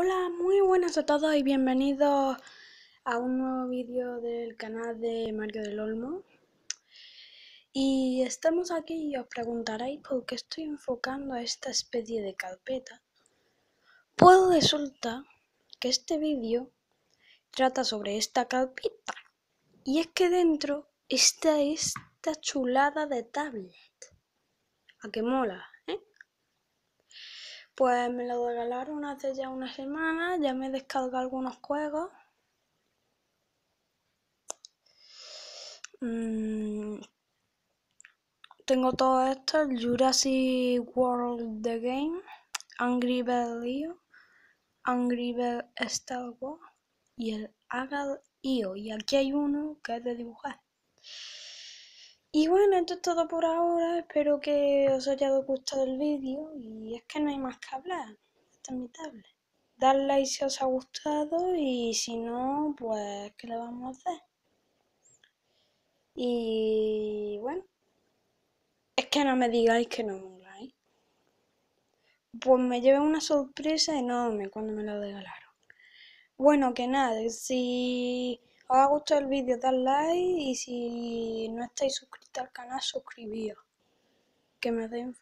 Hola, muy buenas a todos y bienvenidos a un nuevo vídeo del canal de Mario del Olmo. Y estamos aquí y os preguntaréis por qué estoy enfocando a esta especie de carpeta. Puedo resulta que este vídeo trata sobre esta carpeta. Y es que dentro está esta chulada de tablet. ¿A que mola? Pues me lo regalaron hace ya una semana, ya me he algunos juegos. Mm. Tengo todo esto, el Jurassic World The Game, Angry Bell Leo, Angry Bell Star y el Agar.io. Y aquí hay uno que es de dibujar. Y bueno, esto es todo por ahora. Espero que os haya gustado el vídeo. Y es que no hay más que hablar. Esta es mi tablet. Dad like si os ha gustado. Y si no, pues, ¿qué le vamos a hacer? Y bueno. Es que no me digáis que no me like. Pues me llevé una sorpresa enorme cuando me lo regalaron. Bueno, que nada, si os ha gustado el vídeo, dad like y si no estáis suscritos al canal, suscribíos. Que me hacéis un